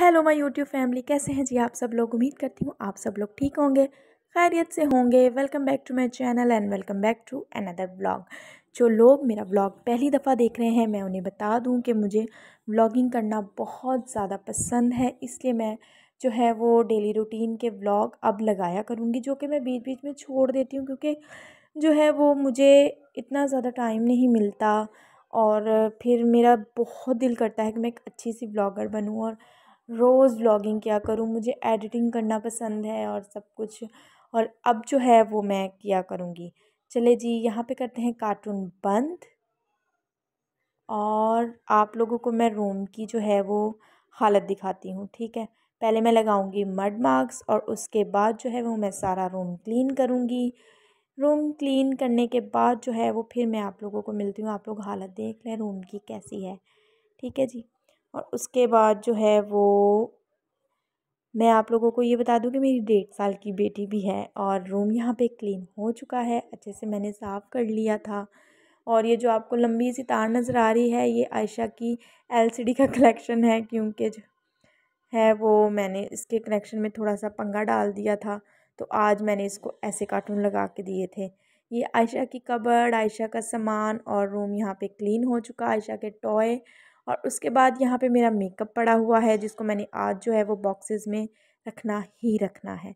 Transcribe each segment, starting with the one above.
hello my YouTube family कैसे हैं जी आप सब लोग उम्मीद करती हूँ आप सब लोग ठीक होंगे खैरियत से होंगे welcome back to my channel and welcome back to another vlog जो लोग मेरा ब्लॉग पहली दफ़ा देख रहे हैं मैं उन्हें बता दूं कि मुझे व्लॉगिंग करना बहुत ज़्यादा पसंद है इसलिए मैं जो है वो डेली रूटीन के ब्लॉग अब लगाया करूँगी जो कि मैं बीच बीच में छोड़ देती हूँ क्योंकि जो है वो मुझे इतना ज़्यादा टाइम नहीं मिलता और फिर मेरा बहुत दिल करता है कि मैं एक अच्छी सी ब्लॉगर बनूँ और रोज़ व्लॉगिंग किया करूँ मुझे एडिटिंग करना पसंद है और सब कुछ और अब जो है वो मैं किया करूँगी चले जी यहाँ पे करते हैं कार्टून बंद और आप लोगों को मैं रूम की जो है वो हालत दिखाती हूँ ठीक है पहले मैं लगाऊंगी मड मार्क्स और उसके बाद जो है वो मैं सारा रूम क्लीन करूँगी रूम क्लीन करने के बाद जो है वो फिर मैं आप लोगों को मिलती हूँ आप लोग हालत देख लें रूम की कैसी है ठीक है जी और उसके बाद जो है वो मैं आप लोगों को ये बता दूं कि मेरी डेढ़ साल की बेटी भी है और रूम यहाँ पे क्लीन हो चुका है अच्छे से मैंने साफ़ कर लिया था और ये जो आपको लंबी सी तार नज़र आ रही है ये आयशा की एलसीडी का कलेक्शन है क्योंकि जो है वो मैंने इसके कनेक्शन में थोड़ा सा पंगा डाल दिया था तो आज मैंने इसको ऐसे कार्टून लगा के दिए थे ये आयशा की कबर्ड आयशा का सामान और रूम यहाँ पे क्लीन हो चुका आयशा के टॉय और उसके बाद यहाँ पे मेरा मेकअप पड़ा हुआ है जिसको मैंने आज जो है वो बॉक्सेस में रखना ही रखना है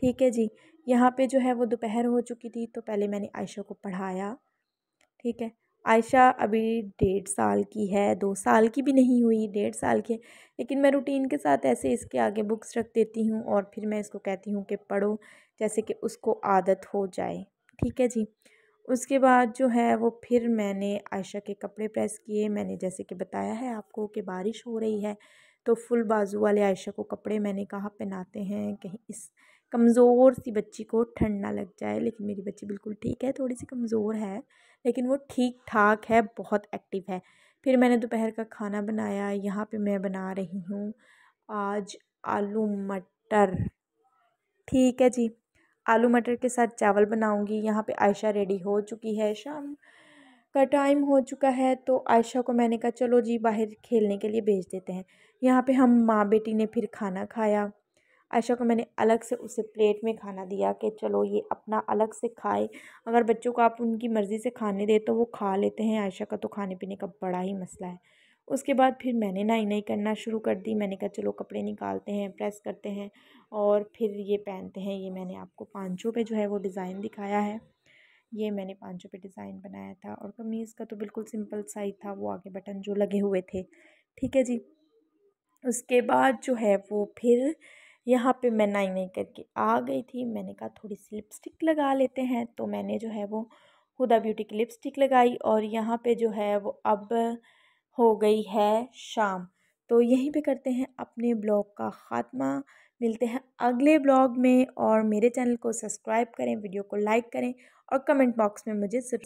ठीक है जी यहाँ पे जो है वो दोपहर हो चुकी थी तो पहले मैंने आयशा को पढ़ाया ठीक है आयशा अभी डेढ़ साल की है दो साल की भी नहीं हुई डेढ़ साल की लेकिन मैं रूटीन के साथ ऐसे इसके आगे बुक्स रख देती हूँ और फिर मैं इसको कहती हूँ कि पढ़ो जैसे कि उसको आदत हो जाए ठीक है जी उसके बाद जो है वो फिर मैंने आयशा के कपड़े प्रेस किए मैंने जैसे कि बताया है आपको कि बारिश हो रही है तो फुल बाजू वाले आयशा को कपड़े मैंने कहा पहनाते हैं कहीं इस कमज़ोर सी बच्ची को ठंड ना लग जाए लेकिन मेरी बच्ची बिल्कुल ठीक है थोड़ी सी कमज़ोर है लेकिन वो ठीक ठाक है बहुत एक्टिव है फिर मैंने दोपहर का खाना बनाया यहाँ पे मैं बना रही हूँ आज आलू मटर ठीक है जी आलू मटर के साथ चावल बनाऊंगी यहाँ पे आयशा रेडी हो चुकी है शाम का टाइम हो चुका है तो आयशा को मैंने कहा चलो जी बाहर खेलने के लिए भेज देते हैं यहाँ पे हम माँ बेटी ने फिर खाना खाया आयशा को मैंने अलग से उसे प्लेट में खाना दिया कि चलो ये अपना अलग से खाए अगर बच्चों को आप उनकी मर्ज़ी से खाने दे तो वो खा लेते हैं आयशा का तो खाने पीने का बड़ा ही मसला है उसके बाद फिर मैंने नाई नाई करना शुरू कर दी मैंने कहा चलो कपड़े निकालते हैं प्रेस करते हैं और फिर ये पहनते हैं ये मैंने आपको पाँचों पे जो है वो डिज़ाइन दिखाया है ये मैंने पाँचों पे डिज़ाइन बनाया था और कमीज़ का तो बिल्कुल सिंपल सा ही था वो आगे बटन जो लगे हुए थे ठीक है जी उसके बाद जो है वो फिर यहाँ पे मैं नाई नाई करके आ गई थी मैंने कहा थोड़ी सी लिपस्टिक लगा लेते हैं तो मैंने जो है वो हुदा ब्यूटी की लिपस्टिक लगाई और यहाँ पे जो है वो अब हो गई है शाम तो यहीं पे करते हैं अपने ब्लॉग का ख़ात्मा मिलते हैं अगले ब्लॉग में और मेरे चैनल को सब्सक्राइब करें वीडियो को लाइक करें और कमेंट बॉक्स में मुझे